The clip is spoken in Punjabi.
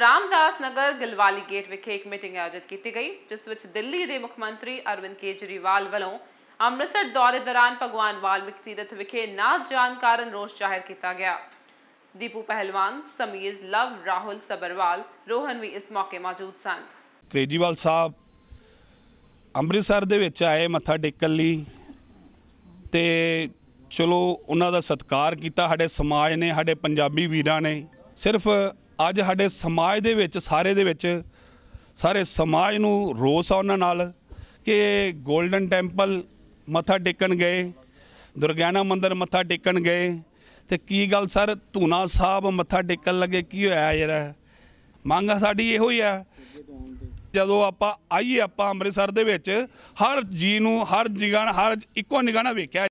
ਰਾਮਦਾਸ ਨਗਰ ਗਿਲਵਾਲੀ ਗੇਟ ਵਿਖੇ ਇੱਕ ਮੀਟਿੰਗ ਆਯੋਜਿਤ ਕੀਤੀ ਗਈ ਜਿਸ ਵਿੱਚ ਦਿੱਲੀ ਦੇ ਮੁੱਖ ਮੰਤਰੀ ਅਰਵਿੰਦ ਕੇਜਰੀਵਾਲ ਵੱਲੋਂ ਅੰਮ੍ਰਿਤਸਰ ਦੌਰੇ ਦੌਰਾਨ ਭਗਵਾਨ ਵਾਲਮੀਕ ਤੀਰਥ ਵਿਖੇ ਨਾ ਜਾਣ ਕਾਰਨ ਰੋਸ ਜ਼ਾਹਿਰ ਕੀਤਾ ਗਿਆ ਦੀਪੂ ਪਹਿਲਵਾਨ ਸਮੀਰ ਲਵ ਰਾਹੁਲ ਸਬਰਵਾਲ ਰੋਹਨ ਵੀ ਇਸ ਮੌਕੇ ਮੌਜੂਦ ਸਨ ਕੇਜਰੀਵਾਲ ਸਾਹਿਬ ਅੰਮ੍ਰਿਤਸਰ ਦੇ ਵਿੱਚ ਆਏ ਮੱਥਾ ਟੇਕਣ ਲਈ ਤੇ ਚਲੋ ਉਹਨਾਂ ਦਾ ਸਤਿਕਾਰ ਕੀਤਾ ਸਾਡੇ ਸਮਾਜ ਨੇ ਸਾਡੇ ਪੰਜਾਬੀ ਵੀਰਾਂ ਨੇ ਸਿਰਫ ਅੱਜ ਸਾਡੇ ਸਮਾਜ ਦੇ ਵਿੱਚ ਸਾਰੇ ਦੇ ਵਿੱਚ ਸਾਰੇ ਸਮਾਜ ਨੂੰ ਰੋਸ ਆ ਉਹਨਾਂ ਨਾਲ ਕਿ 골ਡਨ ਟੈਂਪਲ ਮੱਥਾ ਟੇਕਣ ਗਏ ਦੁਰਗਿਆਨਾ ਮੰਦਿਰ ਮੱਥਾ ਟੇਕਣ ਗਏ ਤੇ ਕੀ ਗੱਲ ਸਰ ਧੂਨਾ ਸਾਹਿਬ ਮੱਥਾ ਟੇਕਣ ਲੱਗੇ ਕੀ ਹੋਇਆ ਯਾਰ ਮੰਗ ਸਾਡੀ ਇਹੋ ਹੀ ਆ ਜਦੋਂ ਆਪਾਂ ਆਈਏ ਆਪਾਂ ਅੰਮ੍ਰਿਤਸਰ ਦੇ ਵਿੱਚ ਹਰ ਜੀ ਨੂੰ ਹਰ ਨਿਗਾਹ ਹਰ ਇੱਕੋ ਨਿਗਾਹ ਨਾਲ ਵੇਖਿਆ